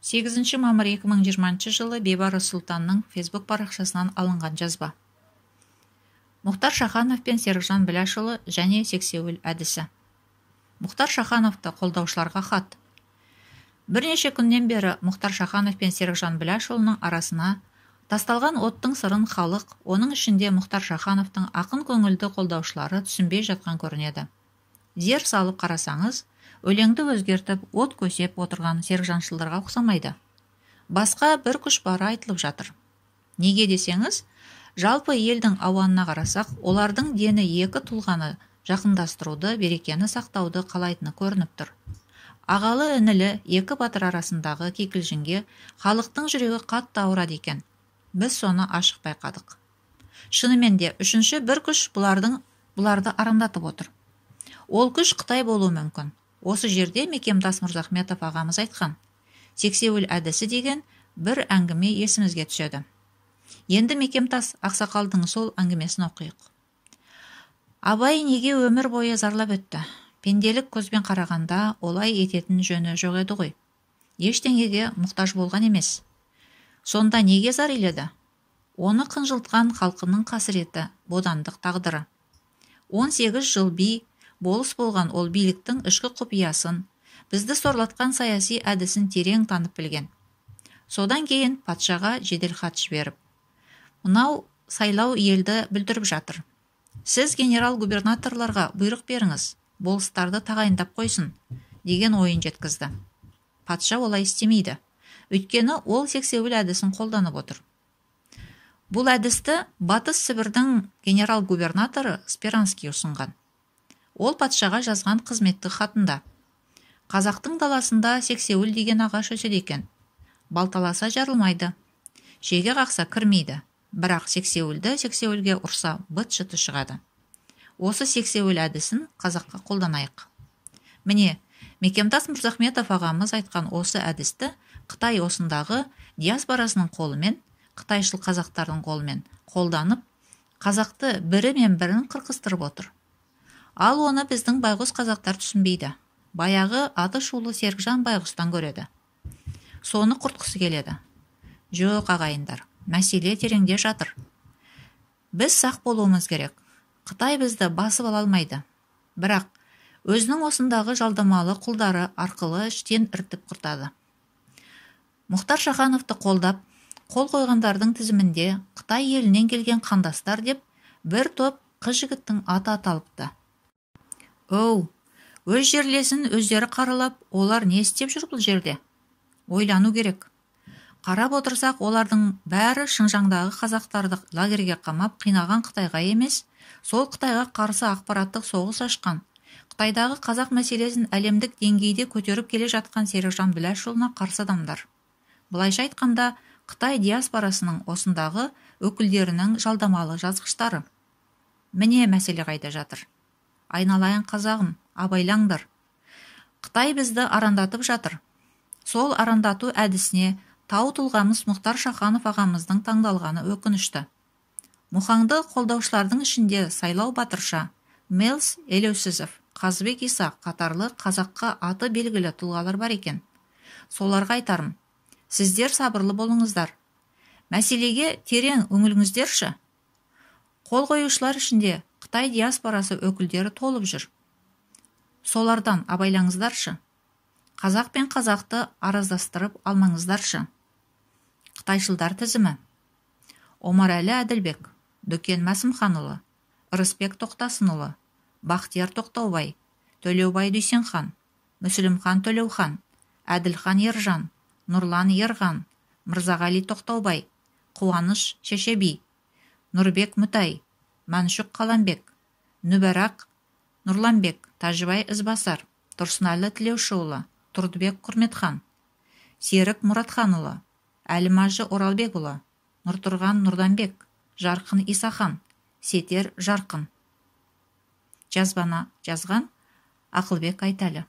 сегізінші мамыр 2020 жылы бейбарыс сұлтанның фейсбук парақшасынан алынған жазба мұхтар шаханов пен серікжан біләшұлы және сексеуіл әдісі мұхтар шахановты қолдаушыларға хат бірнеше күннен бері мұхтар шаханов пен серікжан біләшұлының арасына тасталған оттың сырын халық оның ішінде мұхтар шахановтың ақын көңілді қолдаушылары түсінбей жатқан көрінеді зер салып қарасаңыз өлеңді өзгертіп от көсеп отырған серікжаншылдарға ұқсамайды басқа бір күш бары айтылып жатыр неге десеңіз жалпы елдің ауанына қарасақ олардың дені екі тұлғаны жақындастыруды берекені сақтауды қалайтыны көрініп тұр ағалы інілі екі батыр арасындағы кикілжіңге халықтың жүрегі қатты ауырады екен біз соны ашық байқадық шынымен де үшінші бір күш бұлардың бұларды арандатып отыр ол күш қытай болуы мүмкін осы жерде мекемтас мырзахметов ағамыз айтқан сексеуіл әдісі деген бір әңгіме есімізге түседі енді мекемтас ақсақалдың сол әңгімесін оқиық абай неге өмір бойы зарлап өтті пенделік көзбен қарағанда олай ететін жөні жоқ еді ғой ештеңеге мұқтаж болған емес сонда неге зар иледі оны қынжылтқан халқының қасіреті бодандық тағдыры 18 жыл би болыс болған ол биліктің ішкі құпиясын бізді сорлатқан саяси әдісін терең танып білген содан кейін патшаға жеделхат жіберіп мынау сайлау елді бүлдіріп жатыр сіз генерал губернаторларға бұйрық беріңіз болыстарды тағайындап қойсын деген ойын жеткізді патша олай істемейді өйткені ол сексеуіл әдісін қолданып отыр бұл әдісті батыс сібірдің генерал губернаторы спиранский ұсынған ол патшаға жазған қызметтік хатында қазақтың даласында сексеуіл деген ағаш өседі екен балталаса жарылмайды шеге қақса кірмейді бірақ сексеуілді сексеуілге ұрса быт шыты шығады осы сексеуіл әдісін қазаққа қолданайық міне мекемтас мырзахметов ағамыз айтқан осы әдісті қытай осындағы диаспорасының қолымен қытайшыл қазақтардың қолымен қолданып қазақты бірі мен бірін қырқыстырып отыр ал оны біздің байғұс қазақтар түсінбейді баяғы аты шулы серікжан байғұстан көреді соны құртқысы келеді жоқ ағайындар мәселе тереңде жатыр біз сақ болуымыз керек қытай бізді басып ала алмайды бірақ өзінің осындағы жалдамалы құлдары арқылы іштен іртіп құртады мұхтар шахановты қолдап қол қойғандардың тізімінде қытай елінен келген қандастар деп бір топ қыз жігіттің аты аталыпты оу өз жерлесін өздері қаралап олар не істеп жүр бұл жерде ойлану керек қарап отырсақ олардың бәрі шыңжаңдағы қазақтарды лагерьге қамап қинаған қытайға емес сол қытайға қарсы ақпараттық соғыс ашқан қытайдағы қазақ мәселесін әлемдік деңгейде көтеріп келе жатқан серікжан біләшұлына қарсы адамдар былайша айтқанда қытай диаспорасының осындағы өкілдерінің жалдамалы жазғыштары міне мәселе қайда жатыр айналайын қазағым абайлаңдар қытай бізді арандатып жатыр сол арандату әдісіне тау тұлғамыз мұхтар шаханов ағамыздың таңдалғаны өкінішті мұхаңды қолдаушылардың ішінде сайлау батырша мелс елеусізов қазыбек иса қатарлы қазаққа аты белгілі тұлғалар бар екен соларға айтарым сіздер сабырлы болыңыздар мәселеге терең үңіліңіздерші қол қоюшылар ішінде қытай диаспорасы өкілдері толып жүр солардан абайлаңыздаршы қазақ пен қазақты араздастырып алмаңыздаршы қытайшылдар тізімі омарәлі әділбек дүкен мәсімханұлы ырысбек тоқтасынұлы бақтияр тоқтаубай төлеубай дүйсенхан мүсілімхан төлеухан әділхан ержан нұрлан ерған мырзағали тоқтаубай қуаныш шешеби нұрбек мүтай мәншүк қаламбек нүбәрақ нұрланбек тәжібай ізбасар тұрсынәлі тілеушіұлы тұрдыбек құрметхан серік мұратханұлы әлімажы оралбекұлы нұртұрған нұрданбек жарқын исахан сетер жарқын Жазбана жазған ақылбек айталы